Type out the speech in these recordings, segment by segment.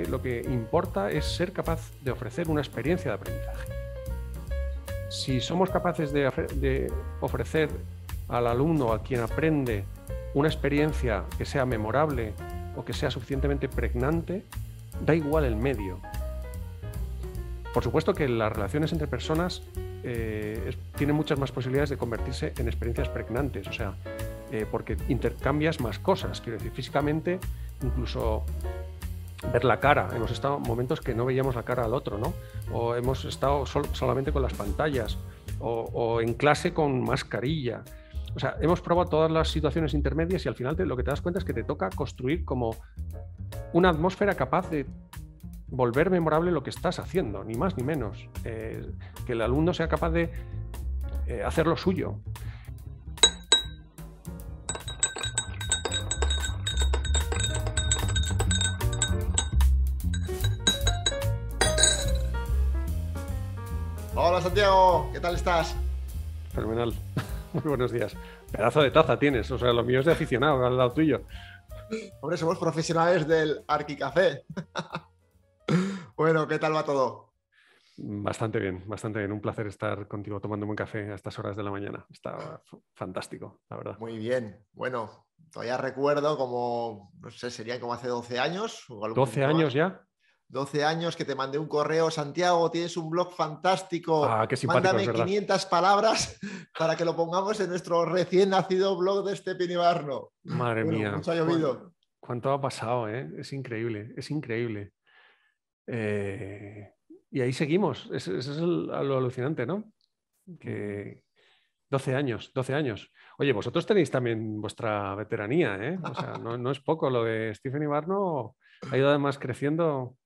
lo que importa es ser capaz de ofrecer una experiencia de aprendizaje. Si somos capaces de, ofrecer al alumno, a quien aprende, una experiencia que sea memorable o que sea suficientemente pregnante, da igual el medio. Por supuesto que las relaciones entre personas eh, tienen muchas más posibilidades de convertirse en experiencias pregnantes, o sea, eh, porque intercambias más cosas. Quiero decir, físicamente, incluso ver la cara. Hemos estado momentos que no veíamos la cara al otro, ¿no? O hemos estado solamente con las pantallas, o, en clase con mascarilla. O sea, hemos probado todas las situaciones intermedias y al final lo que te das cuenta es que te toca construir como una atmósfera capaz de volver memorable lo que estás haciendo, ni más ni menos. Eh, que el alumno sea capaz de eh, hacer lo suyo. Hola Santiago, ¿qué tal estás? Fenomenal. Muy buenos días. Pedazo de taza tienes, o sea, lo mío es de aficionado al lado tuyo. Hombre, somos profesionales del Café. bueno, ¿qué tal va todo? Bastante bien, bastante bien. Un placer estar contigo tomando un café a estas horas de la mañana. Está fantástico, la verdad. Muy bien. Bueno, todavía recuerdo como, no sé, sería como hace 12 años. O 12 años ya. 12 años que te mandé un correo, Santiago, tienes un blog fantástico, ah, qué mándame 500 palabras para que lo pongamos en nuestro recién nacido blog de Stephen Ibarno Madre mía. Pues ha llovido. ¿Cuánto ha pasado? Eh? Es increíble, es increíble. Eh, y ahí seguimos, eso es, lo alucinante, ¿no? Que 12 años, 12 años. Oye, vosotros tenéis también vuestra veteranía, ¿eh? O sea, no, no es poco lo de Stephen Ibarno, ha ido además creciendo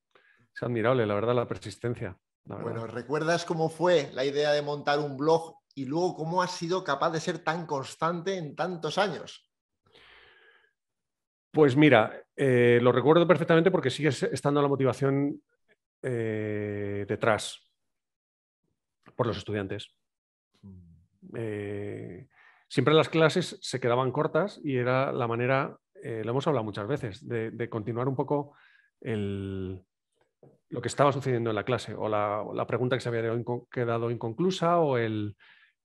es admirable, la verdad, la persistencia. Bueno, ¿recuerdas cómo fue la idea de montar un blog y luego cómo has sido capaz de ser tan constante en tantos años? Pues mira, eh, lo recuerdo perfectamente porque sigue estando la motivación eh, detrás por los estudiantes. Mm. Eh, siempre las clases se quedaban cortas y era la manera, lo hemos hablado muchas veces, de continuar un poco el, lo que estaba sucediendo en la clase o la, pregunta que se había quedado inconclusa o el,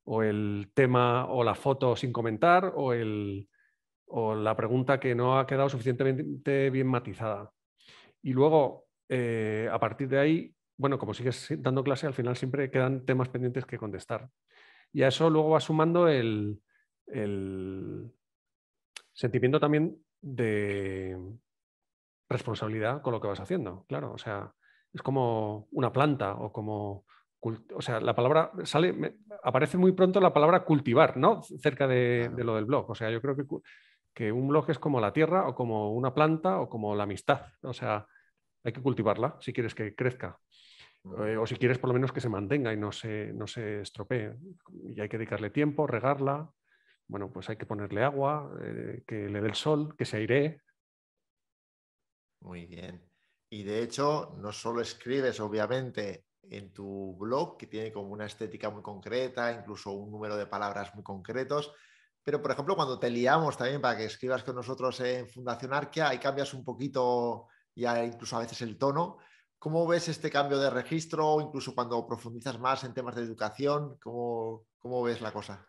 o el, tema o la foto sin comentar o, el, o la pregunta que no ha quedado suficientemente bien matizada. Y luego, eh, a partir de ahí, bueno, como sigues dando clase, al final siempre quedan temas pendientes que contestar. Y a eso luego va sumando el, el sentimiento también de responsabilidad con lo que vas haciendo, claro. O sea, es como una planta o como... O sea, la palabra sale, aparece muy pronto la palabra cultivar, ¿no? Cerca de, lo del blog. O sea, yo creo que, que un blog es como la tierra o como una planta o como la amistad. O sea, hay que cultivarla si quieres que crezca. Eh, o si quieres por lo menos que se mantenga y no se, no se estropee. Y hay que dedicarle tiempo, regarla, bueno, pues hay que ponerle agua, eh, que le dé el sol, que se aire. Muy bien. Y de hecho, no solo escribes, obviamente, en tu blog, que tiene como una estética muy concreta, incluso un número de palabras muy concretos, pero por ejemplo, cuando te liamos también para que escribas con nosotros en Fundación Arquia, ahí cambias un poquito, ya incluso a veces el tono. ¿Cómo ves este cambio de registro, incluso cuando profundizas más en temas de educación? ¿Cómo, ves la cosa?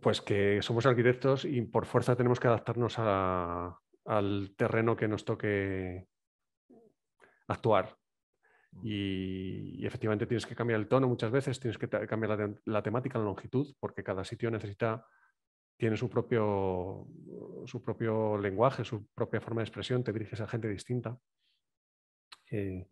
Pues que somos arquitectos y por fuerza tenemos que adaptarnos al terreno que nos toque actuar. Y, efectivamente tienes que cambiar el tono muchas veces, tienes que cambiar la, temática, la longitud, porque cada sitio necesita, tiene su propio, su propio lenguaje, su propia forma de expresión, te diriges a gente distinta. Eh,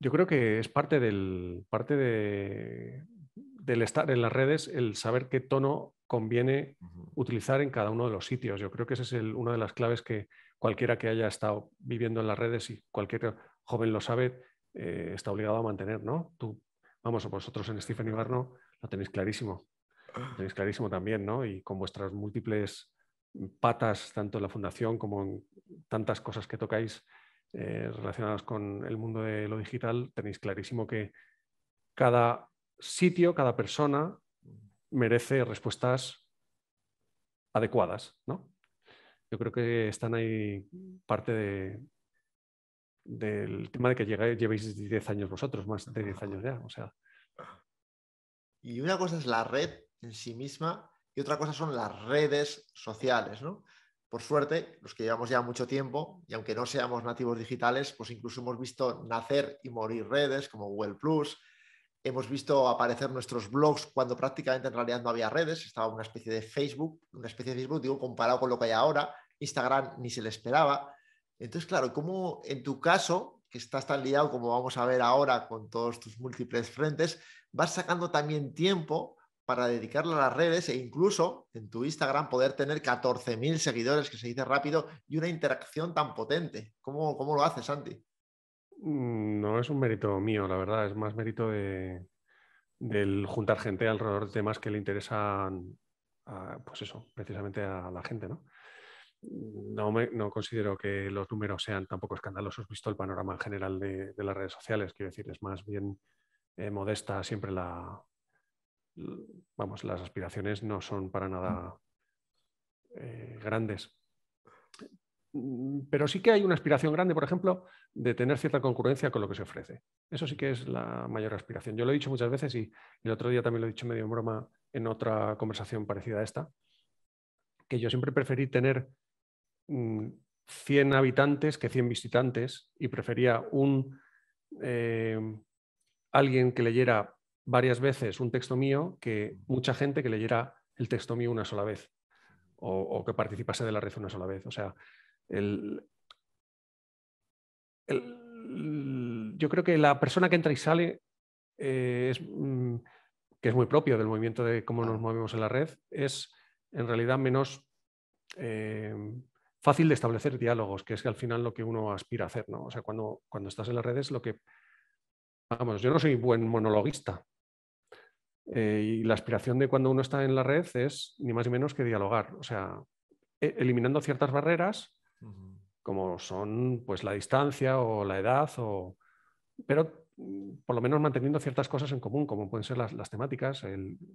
yo creo que es parte del, parte de, del estar en las redes el saber qué tono conviene utilizar en cada uno de los sitios. Yo creo que esa es una de las claves que cualquiera que haya estado viviendo en las redes y cualquier joven lo sabe, eh, está obligado a mantener, ¿no? Tú, vamos, vosotros en Stephen y Barno lo tenéis clarísimo, lo tenéis clarísimo también, ¿no? Y con vuestras múltiples patas, tanto en la fundación como en tantas cosas que tocáis eh, relacionadas con el mundo de lo digital, tenéis clarísimo que cada sitio, cada persona merece respuestas adecuadas, ¿no? Yo creo que están ahí parte del tema de que lleváis llevéis 10 años vosotros, más de 10 años ya, o sea. Y una cosa es la red en sí misma y otra cosa son las redes sociales, ¿no? Por suerte, los que llevamos ya mucho tiempo, y aunque no seamos nativos digitales, pues incluso hemos visto nacer y morir redes como Google Hemos visto aparecer nuestros blogs cuando prácticamente en realidad no había redes, estaba una especie de Facebook, una especie de Facebook, digo, comparado con lo que hay ahora, Instagram ni se le esperaba. Entonces, claro, ¿cómo en tu caso, que estás tan liado como vamos a ver ahora con todos tus múltiples frentes, vas sacando también tiempo para dedicarle a las redes e incluso en tu Instagram poder tener 14.000 seguidores, que se dice rápido, y una interacción tan potente. ¿Cómo, cómo lo haces, Santi? Mm, no es un mérito mío, la verdad, es más mérito de, del juntar gente alrededor de temas que le interesan, pues eso, precisamente a la gente, ¿no? No, me, considero que los números sean tampoco escandalosos, visto el panorama general de, las redes sociales. Quiero decir, es más bien eh, modesta siempre la, Vamos, las aspiraciones no son para nada eh, grandes. Mm, pero sí que hay una aspiración grande, por ejemplo, de tener cierta concurrencia con lo que se ofrece. Eso sí que es la mayor aspiración. Yo lo he dicho muchas veces y el otro día también lo he dicho medio en broma en otra conversación parecida a esta, que yo siempre preferí tener 100 mm, habitantes que 100 visitantes y prefería un eh, alguien que leyera varias veces un texto mío que mucha gente que leyera el texto mío una sola vez o, o que participase de la red una sola vez. O sea, yo creo que la persona que entra y sale eh, mm, que es muy propio del movimiento de cómo nos movemos en la red, es en realidad menos eh, fácil de establecer diálogos, que es que al final lo que uno aspira a hacer, O sea, cuando, cuando estás en las redes, lo que. Vamos, yo no soy buen monologuista. Eh, y la aspiración de cuando uno está en la red es ni más ni menos que dialogar. O sea, e, eliminando ciertas barreras, como son pues la distancia o la edad, o... pero mm, por lo menos manteniendo ciertas cosas en común, como pueden ser las, temáticas,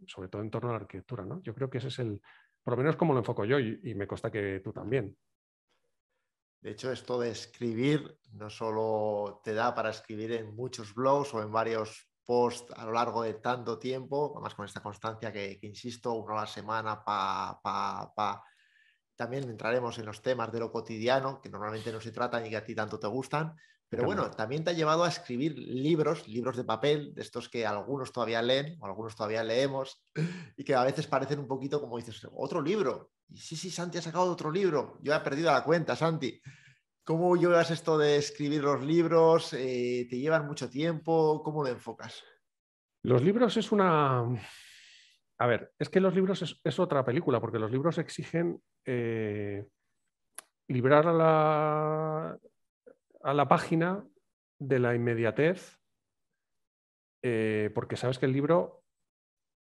sobre todo en torno a la arquitectura. ¿no? Yo creo que ese es el, por lo menos como lo enfoco yo y, me consta que tú también. De hecho, esto de escribir no solo te da para escribir en muchos blogs o en varios posts a lo largo de tanto tiempo, además con esta constancia que, insisto, uno a la semana, pa, pa, también entraremos en los temas de lo cotidiano, que normalmente no se tratan y que a ti tanto te gustan, pero bueno, también te ha llevado a escribir libros, libros de papel, de estos que algunos todavía leen o algunos todavía leemos y que a veces parecen un poquito como dices, otro libro. Y sí, sí, Santi ha sacado otro libro. Yo he perdido la cuenta, Santi. ¿Cómo llevas esto de escribir los libros? Eh, ¿Te llevan mucho tiempo? ¿Cómo lo enfocas? Los libros es una, a ver, es que los libros es, otra película, porque los libros exigen eh, librar a la, a la, página de la inmediatez, eh, porque sabes que el libro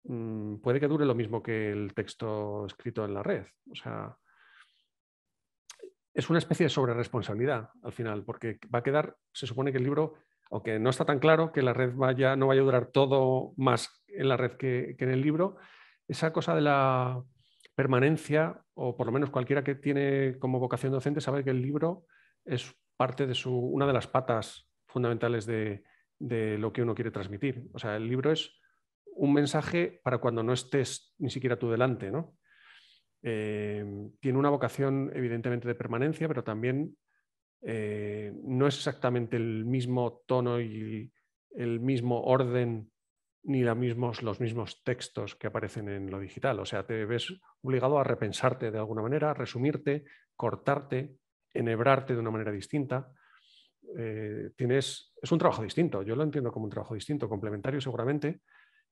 mm, puede que dure lo mismo que el texto escrito en la red. O sea, es una especie de sobreresponsabilidad al final, porque va a quedar, se supone que el libro aunque no está tan claro que la red vaya, no vaya a durar todo más en la red que, en el libro, esa cosa de la permanencia, o por lo menos cualquiera que tiene como vocación docente, sabe que el libro es parte de su, una de las patas fundamentales de, lo que uno quiere transmitir. O sea, el libro es un mensaje para cuando no estés ni siquiera tú delante, ¿no? Eh, tiene una vocación evidentemente de permanencia, pero también eh, no es exactamente el mismo tono y el mismo orden ni la los mismos textos que aparecen en lo digital. O sea, te ves obligado a repensarte de alguna manera, resumirte, cortarte, enhebrarte de una manera distinta. Eh, tienes, es un trabajo distinto, yo lo entiendo como un trabajo distinto, complementario seguramente,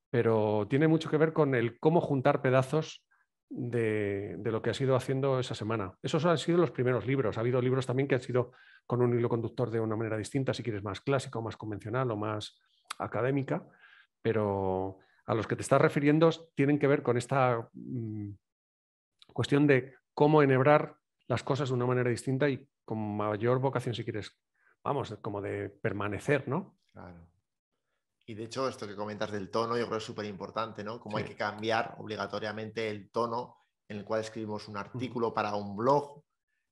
pero tiene mucho que ver con el cómo juntar pedazos de, lo que has ido haciendo esa semana. Esos han sido los primeros libros. Ha habido libros también que han sido con un hilo conductor de una manera distinta, si quieres más clásico o más convencional o más académica, pero a los que te estás refiriendo tienen que ver con esta mm, cuestión de cómo enhebrar las cosas de una manera distinta y con mayor vocación, si quieres, vamos, como de permanecer, ¿no? Claro. Y de hecho, esto que comentas del tono, yo creo que es súper importante, ¿no? Cómo hay que cambiar obligatoriamente el tono en el cual escribimos un artículo para un blog,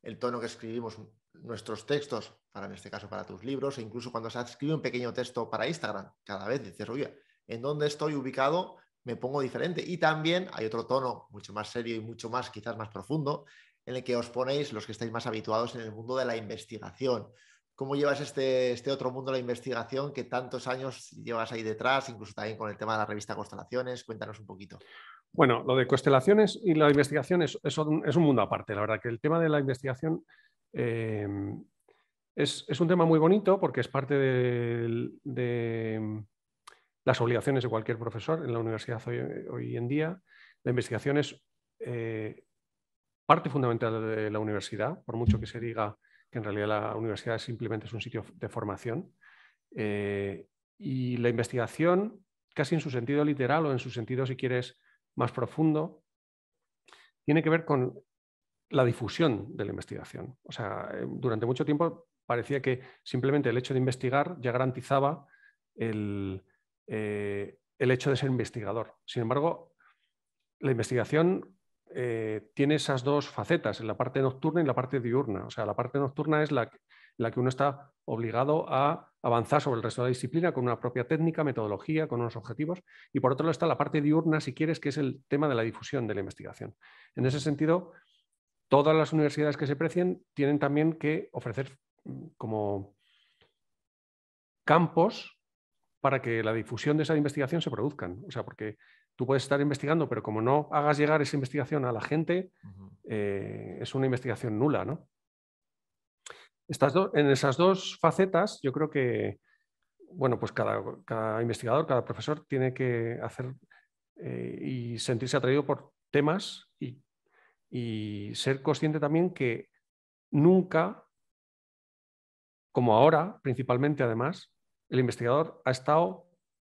el tono que escribimos nuestros textos, para en este caso para tus libros, e incluso cuando se escribe un pequeño texto para Instagram, cada vez dices, oye, ¿en dónde estoy ubicado? Me pongo diferente. Y también hay otro tono mucho más serio y mucho más, quizás más profundo, en el que os ponéis los que estáis más habituados en el mundo de la investigación ¿Cómo llevas este, este, otro mundo de la investigación que tantos años llevas ahí detrás, incluso también con el tema de la revista Constelaciones? Cuéntanos un poquito. Bueno, lo de constelaciones y la investigación es, un, mundo aparte. La verdad que el tema de la investigación eh, es, un tema muy bonito porque es parte de, las obligaciones de cualquier profesor en la universidad hoy, en día. La investigación es eh, parte fundamental de la universidad, por mucho que se diga que en realidad la universidad simplemente es un sitio de formación. Eh, y la investigación, casi en su sentido literal o en su sentido, si quieres, más profundo, tiene que ver con la difusión de la investigación. O sea, eh, durante mucho tiempo parecía que simplemente el hecho de investigar ya garantizaba el, eh, el hecho de ser investigador. Sin embargo, la investigación eh, tiene esas dos facetas, en la parte nocturna y la parte diurna. O sea, la parte nocturna es la que, la que uno está obligado a avanzar sobre el resto de la disciplina con una propia técnica, metodología, con unos objetivos. Y por otro lado está la parte diurna, si quieres, que es el tema de la difusión de la investigación. En ese sentido, todas las universidades que se precien tienen también que ofrecer mm, como campos para que la difusión de esa investigación se produzcan. O sea, porque tú puedes estar investigando, pero como no hagas llegar esa investigación a la gente, eh, es una investigación nula, ¿no? en esas dos facetas, yo creo que, bueno, pues cada, investigador, cada profesor tiene que hacer eh, y sentirse atraído por temas y, y ser consciente también que nunca, como ahora principalmente además, el investigador ha estado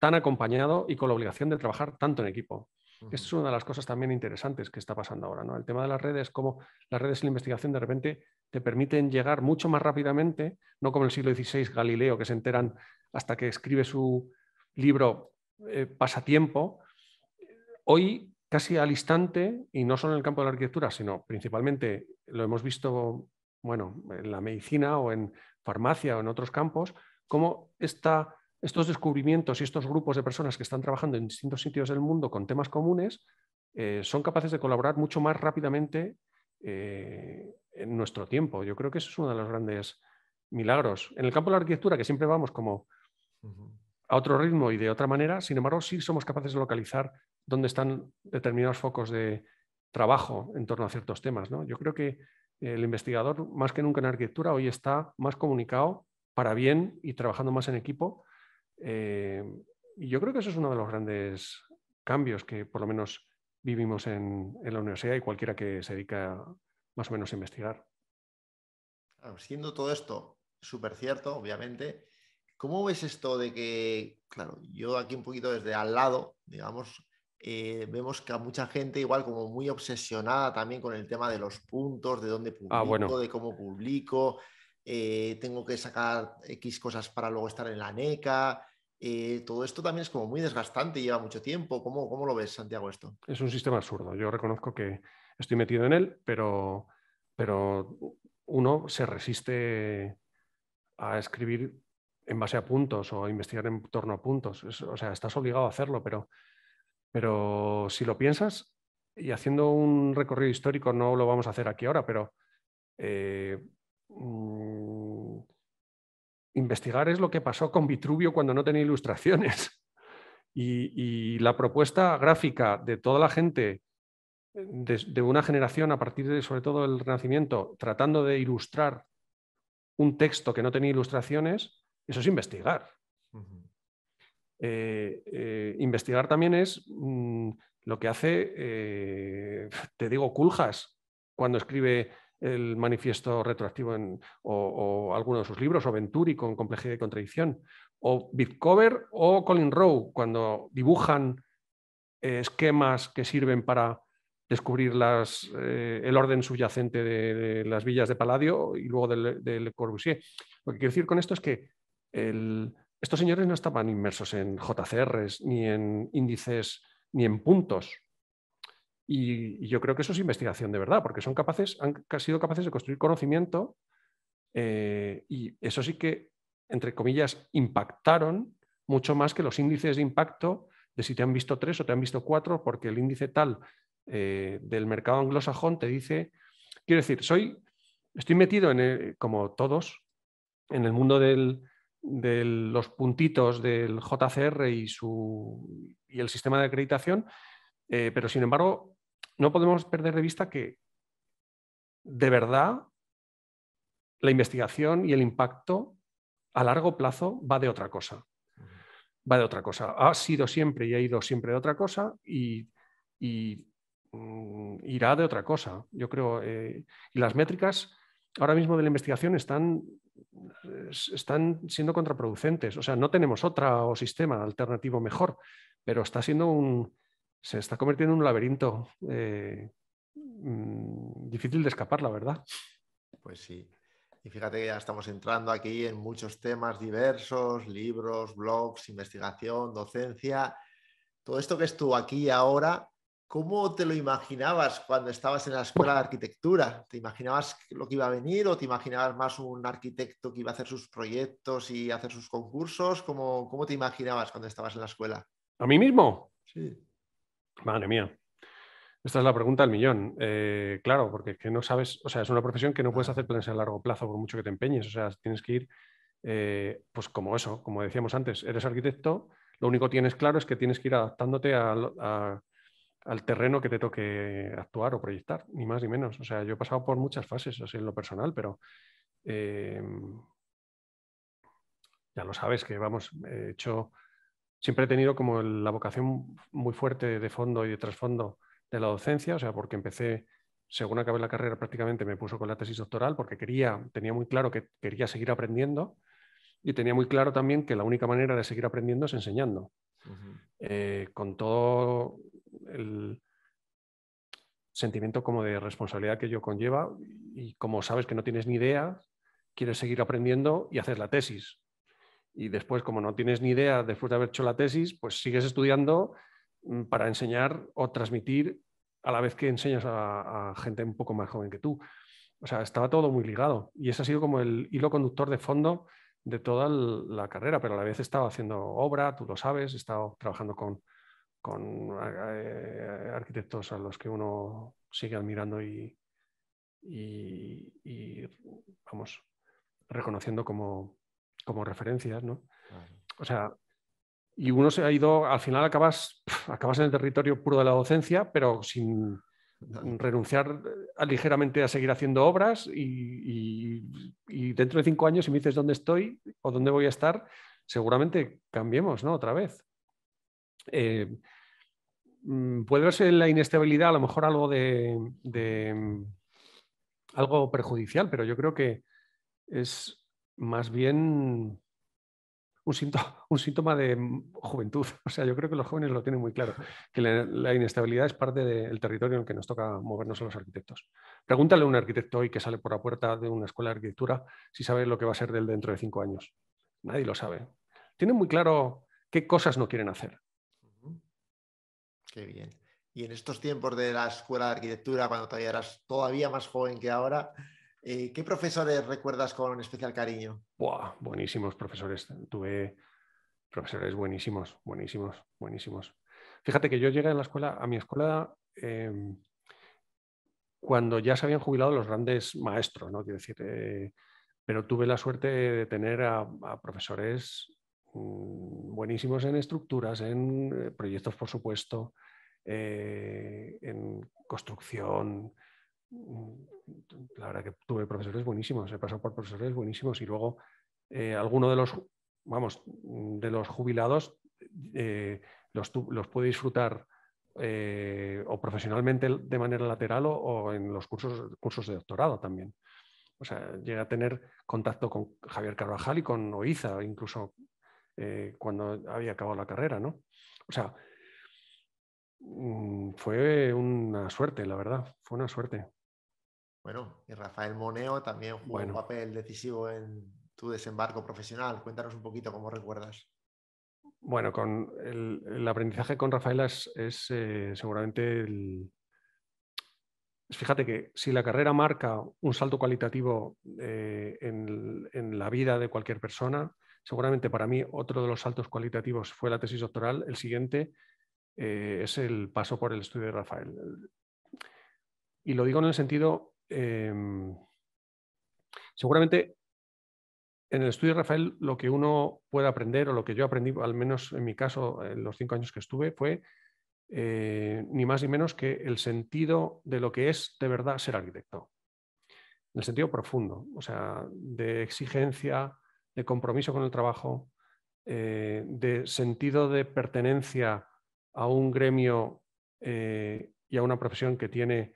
tan acompañado y con la obligación de trabajar tanto en equipo. es una de las cosas también interesantes que está pasando ahora. ¿no? El tema de las redes, cómo las redes y la investigación de repente te permiten llegar mucho más rápidamente, no como en el siglo XVI Galileo, que se enteran hasta que escribe su libro eh, Pasatiempo. Hoy, casi al instante, y no solo en el campo de la arquitectura, sino principalmente lo hemos visto bueno, en la medicina o en farmacia o en otros campos, cómo esta estos descubrimientos y estos grupos de personas que están trabajando en distintos sitios del mundo con temas comunes eh, son capaces de colaborar mucho más rápidamente eh, en nuestro tiempo. Yo creo que eso es uno de los grandes milagros. En el campo de la arquitectura, que siempre vamos como a otro ritmo y de otra manera, sin embargo, sí somos capaces de localizar dónde están determinados focos de trabajo en torno a ciertos temas. Yo creo que el investigador, más que nunca en arquitectura, hoy está más comunicado para bien y trabajando más en equipo eh, y yo creo que eso es uno de los grandes cambios que por lo menos vivimos en, la universidad y cualquiera que se dedica más o menos a investigar. siendo todo esto súper cierto, obviamente, ¿cómo ves esto de que, claro, yo aquí un poquito desde al lado, digamos, eh, vemos que a mucha gente igual como muy obsesionada también con el tema de los puntos, de dónde ah, publico, de cómo publico, eh, tengo que sacar X cosas para luego estar en la NECA. Eh, todo esto también es como muy desgastante y lleva mucho tiempo. ¿Cómo, ¿Cómo, lo ves, Santiago, esto? Es un sistema absurdo. Yo reconozco que estoy metido en él, pero, pero uno se resiste a escribir en base a puntos o a investigar en torno a puntos. o sea, estás obligado a hacerlo, pero, pero si lo piensas, y haciendo un recorrido histórico, no lo vamos a hacer aquí ahora, pero eh, Mm, investigar es lo que pasó con Vitruvio cuando no tenía ilustraciones. Y, la propuesta gráfica de toda la gente de, una generación a partir de sobre todo el Renacimiento tratando de ilustrar un texto que no tenía ilustraciones, eso es investigar. Eh, eh, investigar también es mm, lo que hace, eh, te digo, Culjas cuando escribe el manifiesto retroactivo en, o, alguno de sus libros, o Venturi con complejidad y contradicción, o Bitcover o Colin Rowe, cuando dibujan eh, esquemas que sirven para descubrir las, eh, el orden subyacente de, las villas de Palladio y luego del de Le Corbusier. Lo que quiero decir con esto es que estos señores no estaban inmersos en JCRs, ni en índices, ni en puntos. Y, yo creo que eso es investigación de verdad, porque son capaces, han sido capaces de construir conocimiento eh, y eso sí que, entre comillas, impactaron mucho más que los índices de impacto de si te han visto tres o te han visto cuatro, porque el índice tal eh, del mercado anglosajón te dice, quiero decir, soy, estoy metido en, el, como todos, en el mundo de los puntitos del JCR y, su, y el sistema de acreditación, eh, pero sin embargo no podemos perder de vista que de verdad la investigación y el impacto a largo plazo va de otra cosa. Va de otra cosa. Ha sido siempre y ha ido siempre de otra cosa y, mm, irá de otra cosa. Yo creo, eh, y las métricas ahora mismo de la investigación están, están siendo contraproducentes. O sea, no tenemos otra o sistema alternativo mejor, pero está siendo un, se está convirtiendo en un laberinto eh, mm, difícil de escapar, la verdad. Pues sí. Y fíjate que ya estamos entrando aquí en muchos temas diversos, libros, blogs, investigación, docencia. Todo esto que es tú aquí ahora, ¿cómo te lo imaginabas cuando estabas en la escuela de arquitectura? ¿Te imaginabas lo que iba a venir o te imaginabas más un arquitecto que iba a hacer sus proyectos y hacer sus concursos? ¿Cómo, cómo te imaginabas cuando estabas en la escuela? ¿A mí mismo? Sí. Madre mía. Esta es la pregunta del millón. Eh, claro, porque es que no sabes, o sea, es una profesión que no puedes hacer planes a largo plazo por mucho que te empeñes. O sea, tienes que ir, eh, pues como eso, como decíamos antes, eres arquitecto, lo único que tienes claro es que tienes que ir adaptándote al terreno que te toque actuar o proyectar, ni más ni menos. O sea, yo he pasado por muchas fases, así en lo personal, pero eh, ya lo sabes que, vamos, he hecho siempre he tenido como la vocación muy fuerte de fondo y de trasfondo de la docencia, o sea, porque empecé, según acabé la carrera prácticamente me puso con la tesis doctoral porque quería, tenía muy claro que quería seguir aprendiendo y tenía muy claro también que la única manera de seguir aprendiendo es enseñando. Eh, con todo el sentimiento como de responsabilidad que ello conlleva y como sabes que no tienes ni idea, quieres seguir aprendiendo y haces la tesis y después, como no tienes ni idea, después de haber hecho la tesis, pues sigues estudiando mm, para enseñar o transmitir a la vez que enseñas a, gente un poco más joven que tú. O sea, estaba todo muy ligado y ese ha sido como el hilo conductor de fondo de toda la carrera, pero a la vez he estado haciendo obra, tú lo sabes, he estado trabajando con, con eh, arquitectos a los que uno sigue admirando y, vamos, reconociendo como, como referencias, ¿no? O sea, y uno se ha ido, al final acabas, acabas en el territorio puro de la docencia, pero sin renunciar eh, ligeramente a seguir haciendo obras y, dentro de cinco años, si me dices dónde estoy o dónde voy a estar, seguramente cambiemos, ¿no? Otra vez. Eh, mm, puede verse la inestabilidad a lo mejor algo de mm, algo perjudicial, pero yo creo que es, más bien un síntoma, de juventud. O sea, yo creo que los jóvenes lo tienen muy claro, que la, inestabilidad es parte del territorio en el que nos toca movernos a los arquitectos. Pregúntale a un arquitecto hoy que sale por la puerta de una escuela de arquitectura si sabe lo que va a ser del dentro de cinco años. Nadie lo sabe. Tienen muy claro qué cosas no quieren hacer. Qué bien. Y en estos tiempos de la escuela de arquitectura, cuando todavía eras todavía más joven que ahora, eh, ¿Qué profesores recuerdas con especial cariño? buenísimos profesores. Tuve profesores buenísimos, buenísimos, buenísimos. Fíjate que yo llegué a la escuela, a mi escuela, em, cuando ya se habían jubilado los grandes maestros, ¿no? decir, eh, pero tuve la suerte de tener a, profesores mm, buenísimos en estructuras, en eh, proyectos, por supuesto, en construcción, Mm, la verdad que tuve profesores buenísimos, he pasado por profesores buenísimos y luego eh, alguno de los, vamos, mm, de los jubilados eh, los, los, pude disfrutar eh, o profesionalmente de manera lateral o, en los cursos, cursos de doctorado también. O sea, llegué a tener contacto con Javier Carvajal y con Oiza, incluso cuando había acabado la carrera, ¿no? O sea, mm, fue una suerte, la verdad, fue una suerte. Bueno, y Rafael Moneo también jugó un papel decisivo en tu desembarco profesional. Cuéntanos un poquito cómo recuerdas. Bueno, con el, aprendizaje con Rafael es, eh, seguramente el... Fíjate que si la carrera marca un salto cualitativo eh, en, la vida de cualquier persona, seguramente para mí otro de los saltos cualitativos fue la tesis doctoral. El siguiente eh, es el paso por el estudio de Rafael. Y lo digo en el sentido Em, seguramente en el estudio, de Rafael, lo que uno puede aprender, o lo que yo aprendí, al menos en mi caso, en los cinco años que estuve, fue eh, ni más ni menos que el sentido de lo que es de verdad ser arquitecto. En el sentido profundo, o sea, de exigencia, de compromiso con el trabajo, eh, de sentido de pertenencia a un gremio eh, y a una profesión que tiene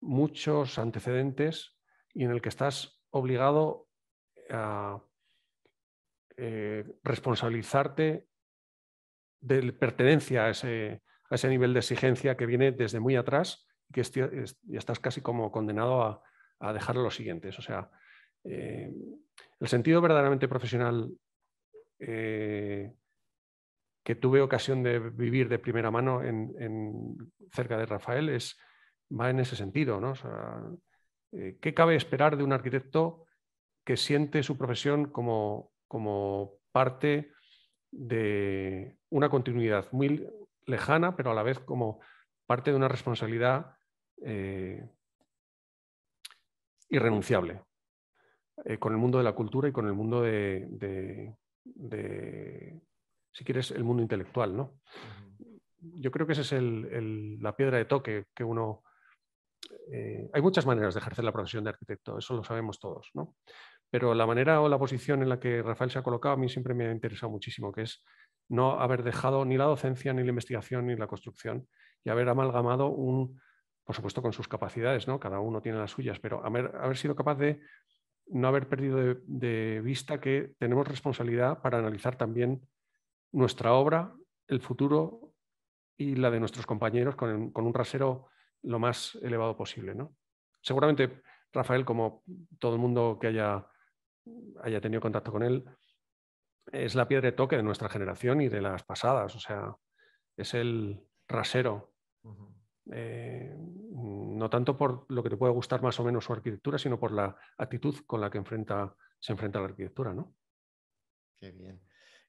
muchos antecedentes y en el que estás obligado a eh, responsabilizarte de pertenencia a ese, nivel de exigencia que viene desde muy atrás y que estás casi como condenado a, dejar los siguientes. O sea, eh, el sentido verdaderamente profesional eh, que tuve ocasión de vivir de primera mano en cerca de Rafael es va en ese sentido, ¿no? Eh, ¿Qué cabe esperar de un arquitecto que siente su profesión como, como parte de una continuidad muy lejana, pero a la vez como parte de una responsabilidad eh, irrenunciable eh, con el mundo de la cultura y con el mundo de, si quieres, el mundo intelectual, Yo creo que esa es la piedra de toque que uno eh, hay muchas maneras de ejercer la profesión de arquitecto, eso lo sabemos todos, ¿no? Pero la manera o la posición en la que Rafael se ha colocado a mí siempre me ha interesado muchísimo, que es no haber dejado ni la docencia, ni la investigación, ni la construcción, y haber amalgamado un, por supuesto con sus capacidades, ¿no? Cada uno tiene las suyas, pero haber, sido capaz de no haber perdido de, vista que tenemos responsabilidad para analizar también nuestra obra, el futuro y la de nuestros compañeros con un rasero lo más elevado posible. Seguramente Rafael, como todo el mundo que haya, haya tenido contacto con él, es la piedra de toque de nuestra generación y de las pasadas. O sea, es el rasero. Eh, no tanto por lo que te puede gustar más o menos su arquitectura, sino por la actitud con la que se enfrenta la arquitectura, Qué bien.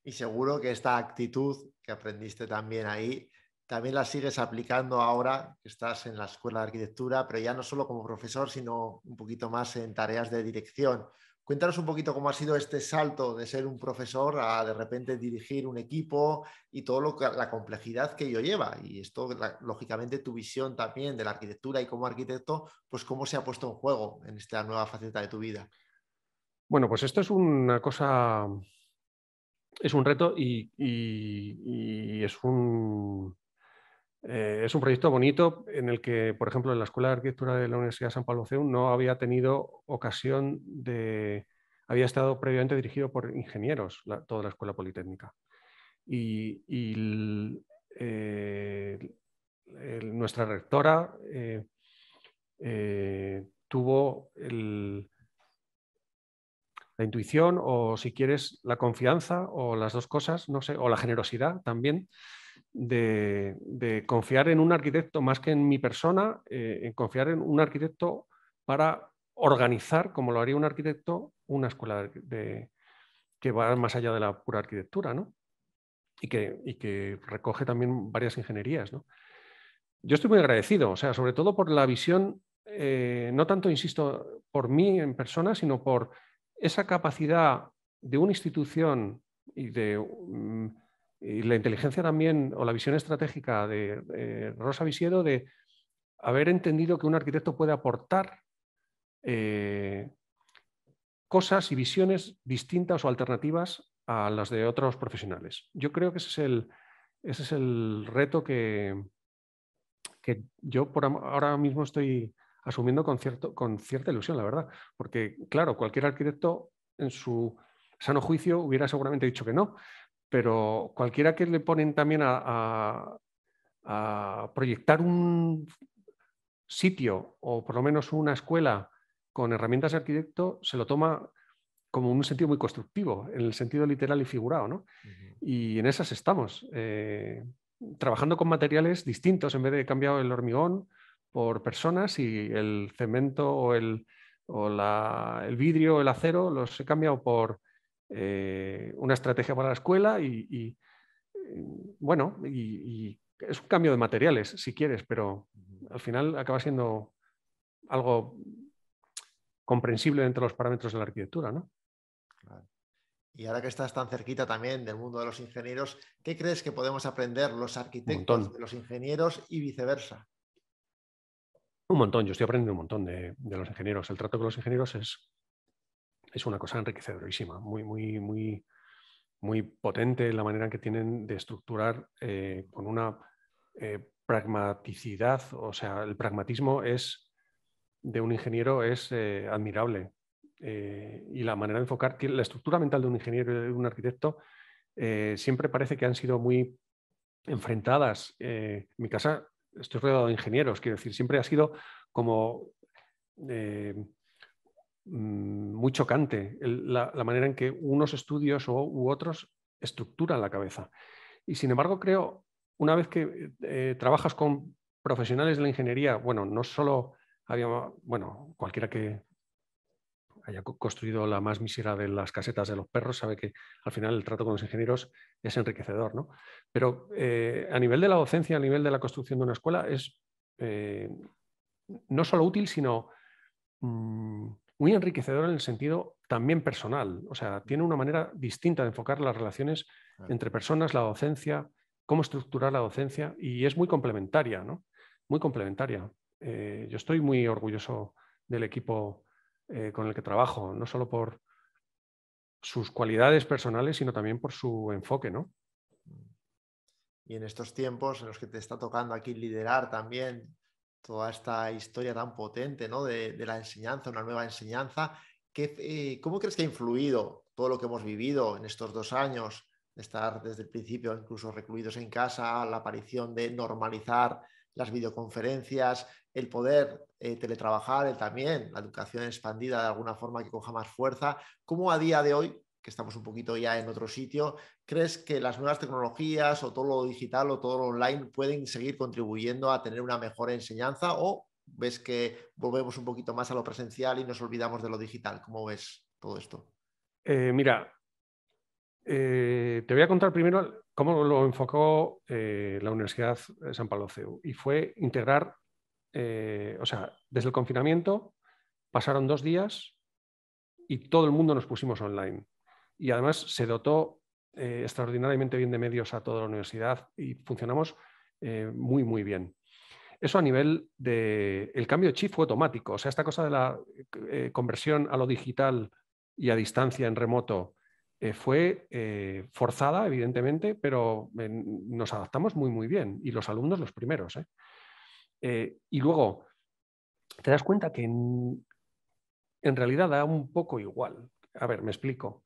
Y seguro que esta actitud que aprendiste también ahí también la sigues aplicando ahora que estás en la Escuela de Arquitectura, pero ya no solo como profesor, sino un poquito más en tareas de dirección. Cuéntanos un poquito cómo ha sido este salto de ser un profesor a de repente dirigir un equipo y toda la complejidad que ello lleva. Y esto, lógicamente, tu visión también de la arquitectura y como arquitecto, pues cómo se ha puesto en juego en esta nueva faceta de tu vida. Bueno, pues esto es una cosa, es un reto y es un, eh, es un proyecto bonito en el que, por ejemplo, en la Escuela de Arquitectura de la Universidad de San Pablo no había tenido ocasión de... Había estado previamente dirigido por ingenieros, toda la Escuela Politécnica. Y, eh, nuestra rectora eh, tuvo la intuición o, si quieres, la confianza o las dos cosas, no sé, o la generosidad también de, confiar en un arquitecto más que en mi persona, eh, en confiar en un arquitecto para organizar, como lo haría un arquitecto, una escuela que va más allá de la pura arquitectura, ¿no? Y que, que recoge también varias ingenierías, Yo estoy muy agradecido, o sea, sobre todo por la visión, eh, no tanto, insisto, por mí en persona, sino por esa capacidad de una institución y de... Mm, y la inteligencia también, o la visión estratégica de eh, Rosa Visiedo, de haber entendido que un arquitecto puede aportar eh, cosas y visiones distintas o alternativas a las de otros profesionales. Yo creo que ese es el, ese es el reto que, que yo por ahora mismo estoy asumiendo con, cierto, con cierta ilusión, la verdad, porque claro, cualquier arquitecto en su sano juicio hubiera seguramente dicho que no, pero cualquiera que le ponen también a, proyectar un sitio o por lo menos una escuela con herramientas de arquitecto se lo toma como un sentido muy constructivo, en el sentido literal y figurado, ¿no? Y en esas estamos, eh, trabajando con materiales distintos, en vez de cambiar el hormigón por personas y el cemento o el, el vidrio o el acero los he cambiado por eh, una estrategia para la escuela y, eh, bueno, y, es un cambio de materiales, si quieres, pero al final acaba siendo algo comprensible dentro de los parámetros de la arquitectura, ¿no? Y ahora que estás tan cerquita también del mundo de los ingenieros, ¿qué crees que podemos aprender los arquitectos de los ingenieros y viceversa? Un montón, yo estoy aprendiendo un montón de los ingenieros. El trato con los ingenieros es, es una cosa enriquecedorísima, muy, muy, muy, muy potente la manera que tienen de estructurar eh, con una eh, pragmaticidad, o sea, el pragmatismo es de un ingeniero es eh, admirable y la manera de enfocar la estructura mental de un ingeniero y de un arquitecto siempre parece que han sido muy enfrentadas. en mi casa estoy rodeado de ingenieros, quiero decir, siempre ha sido como Mm, muy chocante la, manera en que unos estudios o, u otros estructuran la cabeza. Y sin embargo, creo, una vez que eh, trabajas con profesionales de la ingeniería, bueno, no solo había, bueno, cualquiera que haya construido la más misera de las casetas de los perros sabe que al final el trato con los ingenieros es enriquecedor, ¿no? Pero eh, a nivel de la docencia, a nivel de la construcción de una escuela, es eh, no solo útil, sino mm, muy enriquecedor en el sentido también personal. O sea, tiene una manera distinta de enfocar las relaciones entre personas, la docencia, cómo estructurar la docencia, y es muy complementaria, ¿no? Muy complementaria. Eh, yo estoy muy orgulloso del equipo eh, con el que trabajo, no solo por sus cualidades personales, sino también por su enfoque, ¿no? Y en estos tiempos en los que te está tocando aquí liderar también toda esta historia tan potente ¿no? de, la enseñanza, una nueva enseñanza. Eh, ¿Cómo crees que ha influido todo lo que hemos vivido en estos dos años, estar desde el principio incluso recluidos en casa, la aparición de normalizar las videoconferencias, el poder eh, teletrabajar, el también la educación expandida de alguna forma que coja más fuerza? ¿Cómo a día de hoy, que estamos un poquito ya en otro sitio, ¿Crees que las nuevas tecnologías o todo lo digital o todo lo online pueden seguir contribuyendo a tener una mejor enseñanza o ves que volvemos un poquito más a lo presencial y nos olvidamos de lo digital? ¿Cómo ves todo esto? Eh, mira, eh, te voy a contar primero cómo lo enfocó eh, la Universidad de San Pablo CEU y fue integrar, o sea, desde el confinamiento pasaron dos días y todo el mundo nos pusimos online. Y además se dotó eh, extraordinariamente bien de medios a toda la universidad y funcionamos eh, muy, muy bien. Eso a nivel de... El cambio de chip fue automático, o sea, esta cosa de la eh, conversión a lo digital y a distancia en remoto fue forzada, evidentemente, pero nos adaptamos muy, muy bien y los alumnos los primeros. y luego, te das cuenta que en, en realidad da un poco igual. A ver, me explico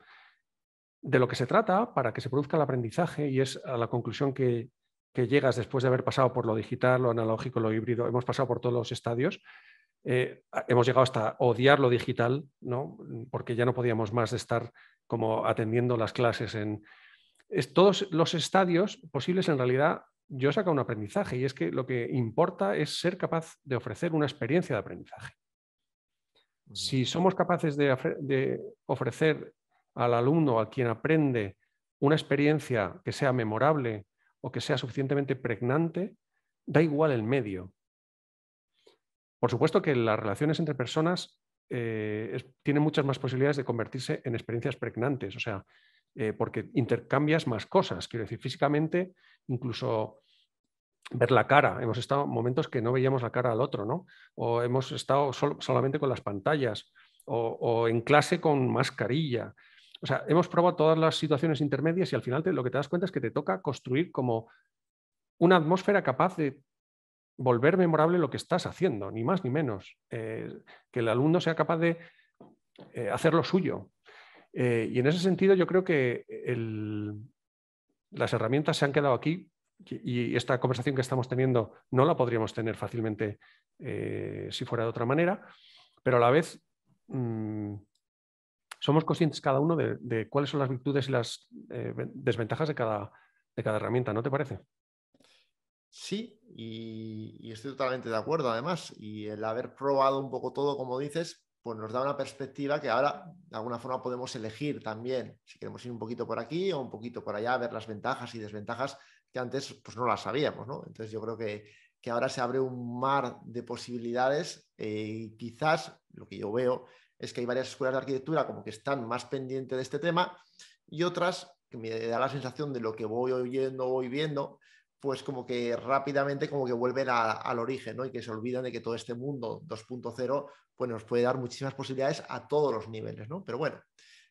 de lo que se trata para que se produzca el aprendizaje y es a la conclusión que, llegas después de haber pasado por lo digital, lo analógico, lo híbrido, hemos pasado por todos los estadios, eh, hemos llegado hasta odiar lo digital, ¿no? porque ya no podíamos más estar como atendiendo las clases en... todos los estadios posibles en realidad yo saco un aprendizaje y es que lo que importa es ser capaz de ofrecer una experiencia de aprendizaje. Si somos capaces de, ofrecer al alumno, a quien aprende, una experiencia que sea memorable o que sea suficientemente pregnante, da igual el medio. Por supuesto que las relaciones entre personas eh, tienen muchas más posibilidades de convertirse en experiencias pregnantes, o sea, eh, porque intercambias más cosas. Quiero decir, físicamente, incluso ver la cara. Hemos estado momentos que no veíamos la cara al otro, ¿no? O hemos estado solamente con las pantallas, o en clase con mascarilla o sea, hemos probado todas las situaciones intermedias y al final lo que te das cuenta es que te toca construir como una atmósfera capaz de volver memorable lo que estás haciendo, ni más ni menos. Eh, que el alumno sea capaz de eh, hacer lo suyo. Eh, y en ese sentido yo creo que las herramientas se han quedado aquí y esta conversación que estamos teniendo no la podríamos tener fácilmente si fuera de otra manera, pero a la vez... Mm, somos conscientes cada uno de, cuáles son las virtudes y las eh, desventajas de cada, de cada herramienta, ¿no te parece? Sí, y, estoy totalmente de acuerdo además. Y el haber probado un poco todo, como dices, pues nos da una perspectiva que ahora de alguna forma podemos elegir también si queremos ir un poquito por aquí o un poquito por allá, ver las ventajas y desventajas que antes pues no las sabíamos, Entonces yo creo que, ahora se abre un mar de posibilidades eh, y quizás lo que yo veo es que hay varias escuelas de arquitectura como que están más pendientes de este tema y otras que me da la sensación de lo que voy oyendo, voy viendo, pues como que rápidamente como que vuelven al origen ¿no? y que se olvidan de que todo este mundo 2.0 pues nos puede dar muchísimas posibilidades a todos los niveles, ¿no? Pero bueno,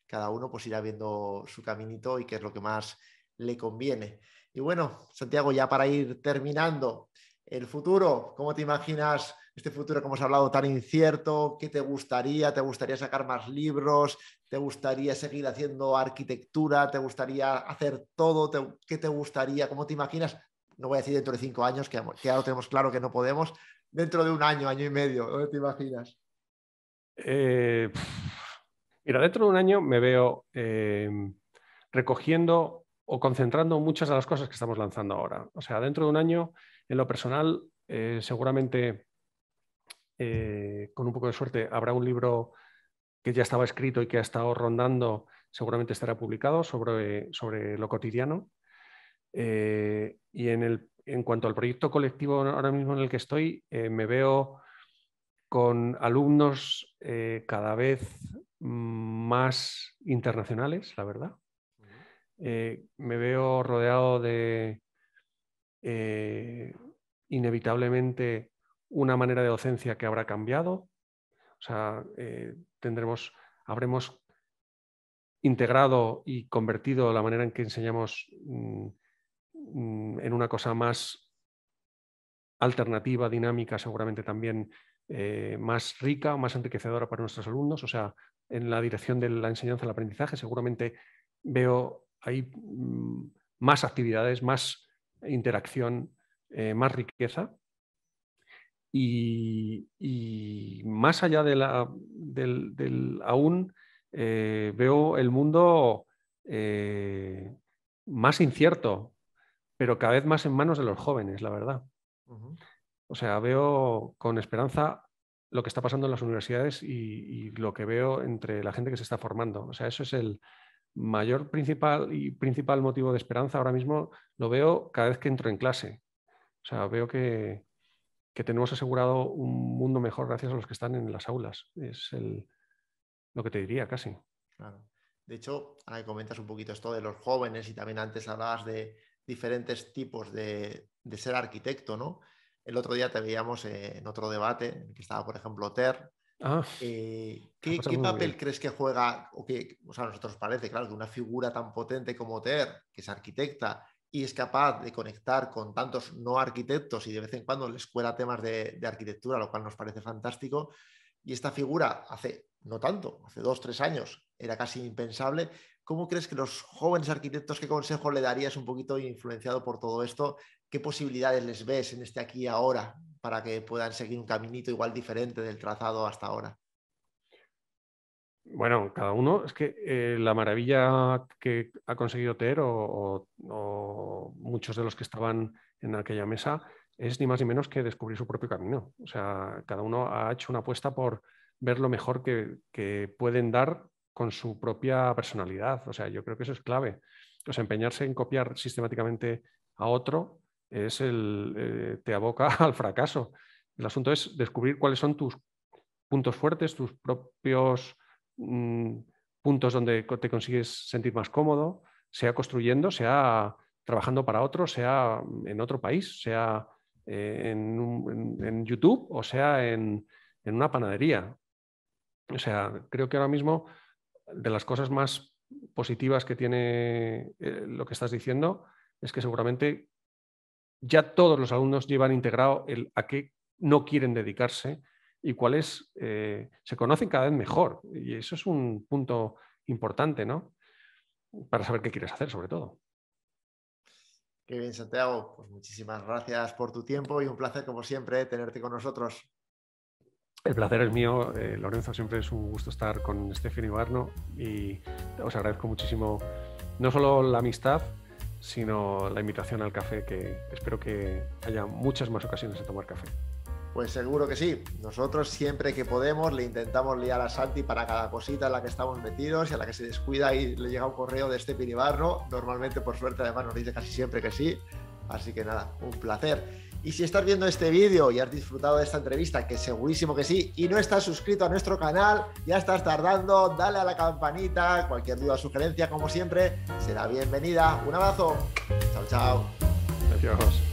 cada uno pues irá viendo su caminito y qué es lo que más le conviene. Y bueno, Santiago, ya para ir terminando, el futuro, ¿cómo te imaginas este futuro que hemos hablado tan incierto, ¿qué te gustaría? ¿Te gustaría sacar más libros? ¿Te gustaría seguir haciendo arquitectura? ¿Te gustaría hacer todo? ¿Qué te gustaría? ¿Cómo te imaginas? No voy a decir dentro de cinco años, que, ya lo tenemos claro que no podemos, dentro de un año, año y medio, ¿dónde te imaginas? Eh, mira, dentro de un año me veo eh, recogiendo o concentrando muchas de las cosas que estamos lanzando ahora. O sea, dentro de un año, en lo personal, eh, seguramente eh, con un poco de suerte, habrá un libro que ya estaba escrito y que ha estado rondando, seguramente estará publicado sobre, sobre lo cotidiano. Eh, y en, cuanto al proyecto colectivo ahora mismo en el que estoy, eh, me veo con alumnos cada vez más internacionales, la verdad. me veo rodeado de inevitablemente una manera de docencia que habrá cambiado, o sea, eh, tendremos, habremos integrado y convertido la manera en que enseñamos mm, mm, en una cosa más alternativa, dinámica, seguramente también eh, más rica, más enriquecedora para nuestros alumnos, o sea, en la dirección de la enseñanza y el aprendizaje, seguramente veo ahí mm, más actividades, más interacción, eh, más riqueza. Y, más allá de la, del, aún, eh, veo el mundo eh, más incierto, pero cada vez más en manos de los jóvenes, la verdad. O sea, veo con esperanza lo que está pasando en las universidades y, y, lo que veo entre la gente que se está formando. O sea, eso es el mayor principal y principal motivo de esperanza ahora mismo. Lo veo cada vez que entro en clase. O sea, veo que, que tenemos asegurado un mundo mejor gracias a los que están en las aulas. Es lo que te diría casi. Claro. De hecho, ahora que comentas un poquito esto de los jóvenes y también antes hablabas de diferentes tipos de, ser arquitecto, ¿no? El otro día te veíamos en otro debate en el que estaba, por ejemplo, Ter. Ah, eh, ¿Qué, papel crees que juega, o que sea, a nosotros parece, claro, de una figura tan potente como Ter, que es arquitecta, y es capaz de conectar con tantos no arquitectos y de vez en cuando les cuela temas de, arquitectura, lo cual nos parece fantástico. Y esta figura hace no tanto, hace dos, tres años, era casi impensable. ¿Cómo crees que los jóvenes arquitectos, qué consejo le darías un poquito influenciado por todo esto? ¿Qué posibilidades les ves en este aquí y ahora para que puedan seguir un caminito igual diferente del trazado hasta ahora? Bueno, cada uno, es que eh, la maravilla que ha conseguido tener o, muchos de los que estaban en aquella mesa es ni más ni menos que descubrir su propio camino. O sea, cada uno ha hecho una apuesta por ver lo mejor que, pueden dar con su propia personalidad. O sea, yo creo que eso es clave. O sea, empeñarse en copiar sistemáticamente a otro es el, eh, te aboca al fracaso. El asunto es descubrir cuáles son tus puntos fuertes, tus propios Mm, puntos donde te consigues sentir más cómodo, sea construyendo, sea trabajando para otro, sea mm, en otro país, sea eh, en, YouTube o sea en, una panadería. O sea, creo que ahora mismo de las cosas más positivas que tiene eh, lo que estás diciendo es que seguramente ya todos los alumnos llevan integrado el a qué no quieren dedicarse y cuáles eh, se conocen cada vez mejor. Y eso es un punto importante, ¿no? Para saber qué quieres hacer, sobre todo. Qué bien, Santiago. Pues muchísimas gracias por tu tiempo y un placer, como siempre, ¿eh? tenerte con nosotros. El placer es mío, eh, Lorenzo. Siempre es un gusto estar con Stephanie Barno y os agradezco muchísimo no solo la amistad, sino la invitación al café, que espero que haya muchas más ocasiones de tomar café. Pues seguro que sí. Nosotros siempre que podemos le intentamos liar a Santi para cada cosita en la que estamos metidos y a la que se descuida y le llega un correo de este piribarro. Normalmente, por suerte, además nos dice casi siempre que sí. Así que nada, un placer. Y si estás viendo este vídeo y has disfrutado de esta entrevista, que segurísimo que sí, y no estás suscrito a nuestro canal, ya estás tardando, dale a la campanita, cualquier duda o sugerencia, como siempre, será bienvenida. Un abrazo. Chao, chao. Adiós.